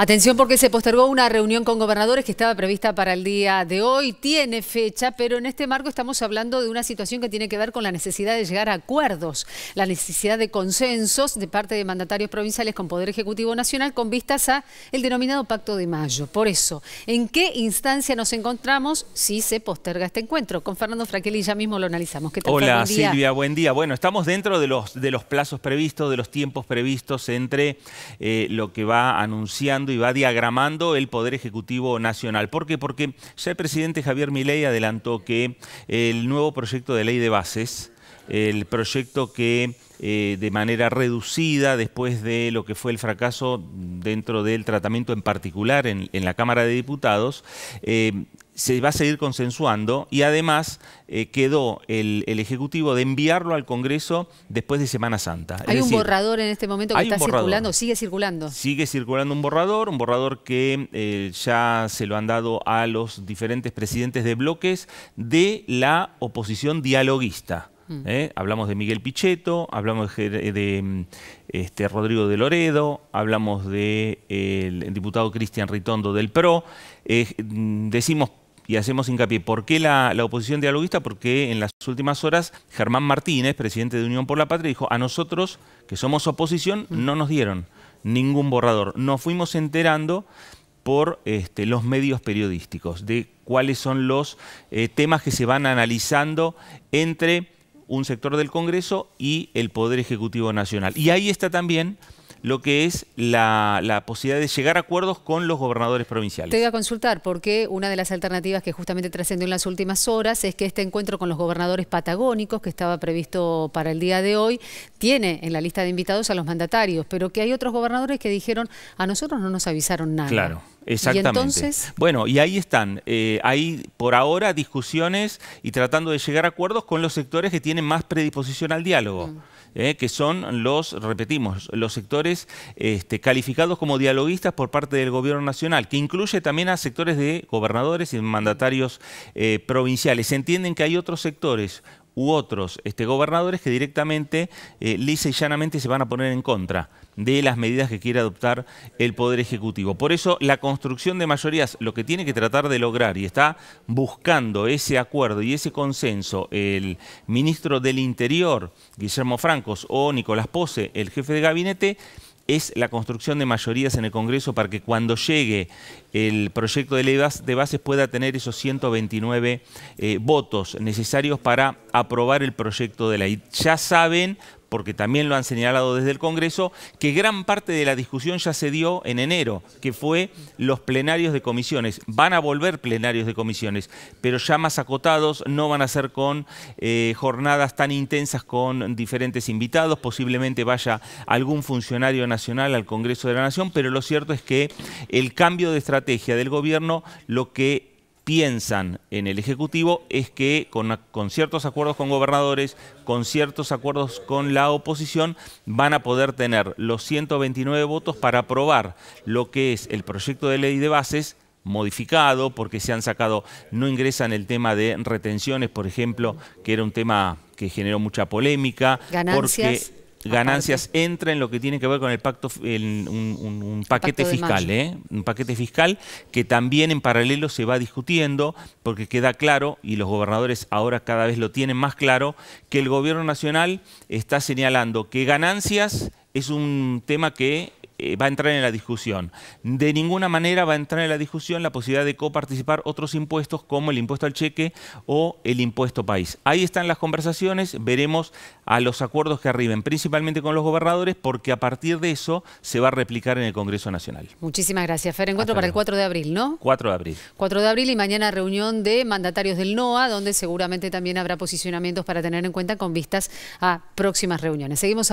Atención porque se postergó una reunión con gobernadores que estaba prevista para el día de hoy. Tiene fecha, pero en este marco estamos hablando de una situación que tiene que ver con la necesidad de llegar a acuerdos, la necesidad de consensos de parte de mandatarios provinciales con Poder Ejecutivo Nacional con vistas a el denominado Pacto de Mayo. Por eso, ¿en qué instancia nos encontramos si se posterga este encuentro? Con Fernando Fraquelli ya mismo lo analizamos. ¿Qué tal, Hola Silvia, buen día. Bueno, estamos dentro de los, de los plazos previstos, de los tiempos previstos entre eh, lo que va anunciando y va diagramando el Poder Ejecutivo Nacional. ¿Por qué? Porque ya el presidente Javier Milei adelantó que el nuevo proyecto de ley de bases, el proyecto que eh, de manera reducida después de lo que fue el fracaso dentro del tratamiento en particular en, la Cámara de Diputados, eh, se va a seguir consensuando y además eh, quedó el, Ejecutivo de enviarlo al Congreso después de Semana Santa. Hay un borrador en este momento que está circulando, sigue circulando. Sigue circulando un borrador, un borrador que eh, ya se lo han dado a los diferentes presidentes de bloques de la oposición dialoguista. Mm. Eh, hablamos de Miguel Pichetto, hablamos de, mm, este, Rodrigo de Loredo, hablamos del diputado Cristian Ritondo del PRO. Mm, decimos y hacemos hincapié. ¿Por qué la, oposición dialoguista? Porque en las últimas horas Germán Martínez, presidente de Unión por la Patria, dijo, a nosotros, que somos oposición, mm. no nos dieron ningún borrador. Nos fuimos enterando por este, los medios periodísticos de cuáles son los eh, temas que se van analizando entre un sector del Congreso y el Poder Ejecutivo Nacional. Y ahí está también lo que es la, posibilidad de llegar a acuerdos con los gobernadores provinciales. Te voy a consultar porque una de las alternativas que justamente trascendió en las últimas horas es que este encuentro con los gobernadores patagónicos que estaba previsto para el día de hoy tiene en la lista de invitados a los mandatarios, pero que hay otros gobernadores que dijeron a nosotros no nos avisaron nada. Claro. Exactamente. entonces? Bueno, y ahí están. Eh, hay por ahora discusiones y tratando de llegar a acuerdos con los sectores que tienen más predisposición al diálogo. Mm. ¿eh? que son los, repetimos, los sectores este, calificados como dialoguistas por parte del gobierno nacional, que incluye también a sectores de gobernadores y mandatarios eh, provinciales. Se entienden que hay otros sectores u otros este, gobernadores que directamente, eh, lisa y llanamente, se van a poner en contra de las medidas que quiere adoptar el Poder Ejecutivo. Por eso, la construcción de mayorías, lo que tiene que tratar de lograr y está buscando ese acuerdo y ese consenso el ministro del Interior, Guillermo Francos, o Nicolás Pose, el jefe de gabinete, es la construcción de mayorías en el Congreso para que cuando llegue el proyecto de ley de bases pueda tener esos 129 eh, votos necesarios para aprobar el proyecto de ley. Ya saben porque también lo han señalado desde el Congreso, que gran parte de la discusión ya se dio en enero, que fue los plenarios de comisiones. Van a volver plenarios de comisiones, pero ya más acotados, no van a ser con eh, jornadas tan intensas con diferentes invitados, posiblemente vaya algún funcionario nacional al Congreso de la Nación, pero lo cierto es que el cambio de estrategia del gobierno lo que piensan en el Ejecutivo es que con, ciertos acuerdos con gobernadores, con ciertos acuerdos con la oposición, van a poder tener los 129 votos para aprobar lo que es el proyecto de ley de bases modificado, porque se han sacado, no ingresan el tema de retenciones, por ejemplo, que era un tema que generó mucha polémica. Ganancias. Porque ganancias entra en lo que tiene que ver con el pacto, un, paquete fiscal, ¿eh? un paquete fiscal que también en paralelo se va discutiendo porque queda claro, y los gobernadores ahora cada vez lo tienen más claro, que el gobierno nacional está señalando que ganancias es un tema que eh, va a entrar en la discusión. De ninguna manera va a entrar en la discusión la posibilidad de coparticipar otros impuestos como el impuesto al cheque o el impuesto país. Ahí están las conversaciones, veremos a los acuerdos que arriben, principalmente con los gobernadores, porque a partir de eso se va a replicar en el Congreso Nacional. Muchísimas gracias, Fer. Encuentro para el 4 de abril, ¿no? 4 de abril. 4 de abril y mañana reunión de mandatarios del NOA, donde seguramente también habrá posicionamientos para tener en cuenta con vistas a próximas reuniones. Seguimos